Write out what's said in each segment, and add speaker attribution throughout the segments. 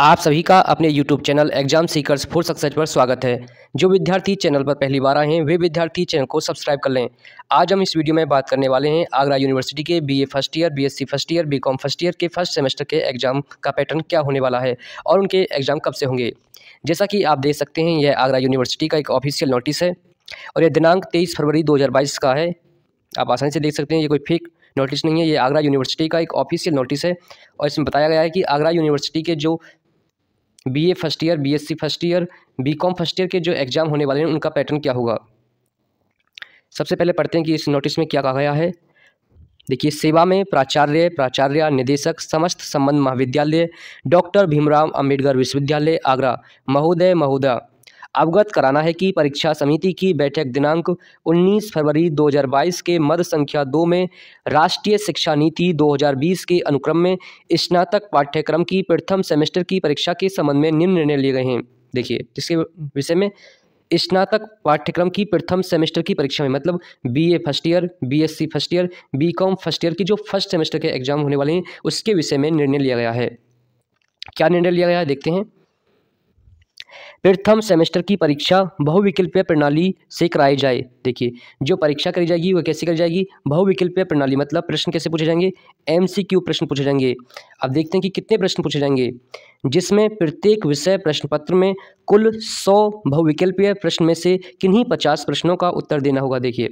Speaker 1: आप सभी का अपने YouTube channel exam seekers for success पर स्वागत है जो विद्यार्थी चैनल पर पहली बार आए हैं वे विद्यार्थी चैनल को सब्सक्राइब कर लें आज हम इस वीडियो में बात करने वाले हैं आगरा यूनिवर्सिटी के BA first year BSc first year BCom first year के फर्स्ट सेमेस्टर के एग्जाम का पैटर्न क्या होने वाला है और उनके एग्जाम कब से होंगे जैसा कि आप देख सकते हैं यह आगरा यूनिवर्सिटी का एक ऑफिशियल नोटिस है और यह दिनांक तेईस फरवरी दो का है आप आसानी से देख सकते हैं ये कोई फेक नोटिस नहीं है ये आगरा यूनिवर्सिटी का एक ऑफिशियल नोटिस है और इसमें बताया गया है कि आगरा यूनिवर्सिटी के जो B A first year B S C first year B com first year के जो एग्ज़ाम होने वाले हैं उनका पैटर्न क्या होगा सबसे पहले पढ़ते हैं कि इस नोटिस में क्या कहा गया है देखिए सेवा में प्राचार्य प्राचार्य निदेशक समस्त संबंध महाविद्यालय डॉक्टर भीमराव अम्बेडकर विश्वविद्यालय आगरा महोदय महोदय अवगत कराना है कि परीक्षा समिति की बैठक दिनांक 19 फरवरी 2022 के मद संख्या दो में राष्ट्रीय शिक्षा नीति 2020 के अनुक्रम में स्नातक पाठ्यक्रम की प्रथम सेमेस्टर की परीक्षा के संबंध में निम्न निर्णय लिए गए हैं देखिए जिसके विषय में स्नातक पाठ्यक्रम की प्रथम सेमेस्टर की परीक्षा में मतलब BA first year BSc first year BCom first year की जो फर्स्ट सेमेस्टर के एग्जाम होने वाले हैं उसके विषय में निर्णय लिया गया है क्या निर्णय लिया गया है देखते हैं प्रथम सेमेस्टर की परीक्षा बहुविकल्पीय प्रणाली से कराई जाए देखिए जो परीक्षा करी जाएगी वह कैसे करी जाएगी बहुविकल्पीय प्रणाली मतलब प्रश्न कैसे पूछे जाएंगे एमसीक्यू प्रश्न पूछे जाएंगे अब देखते हैं कि कितने प्रश्न पूछे जाएंगे जिसमें प्रत्येक विषय प्रश्न पत्र में कुल सौ बहुविकल्पीय प्रश्न में से किन्हीं पचास प्रश्नों का उत्तर देना होगा देखिए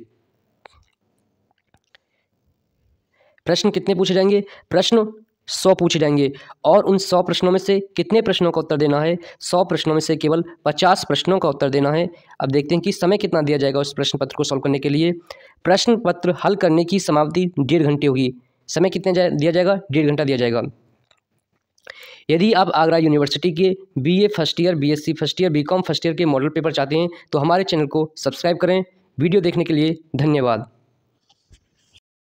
Speaker 1: प्रश्न कितने पूछे जाएंगे प्रश्न सौ पूछे जाएंगे और उन सौ प्रश्नों में से कितने प्रश्नों का उत्तर देना है सौ प्रश्नों में से केवल पचास प्रश्नों का उत्तर देना है अब देखते हैं कि समय कितना दिया जाएगा उस प्रश्न पत्र को सॉल्व करने के लिए प्रश्न पत्र हल करने की समाप्ति डेढ़ घंटे होगी समय कितने जा, दिया जाएगा डेढ़ घंटा दिया जाएगा यदि आप आगरा यूनिवर्सिटी के B first year B first year B first year के मॉडल पेपर चाहते हैं तो हमारे चैनल को सब्सक्राइब करें वीडियो देखने के लिए धन्यवाद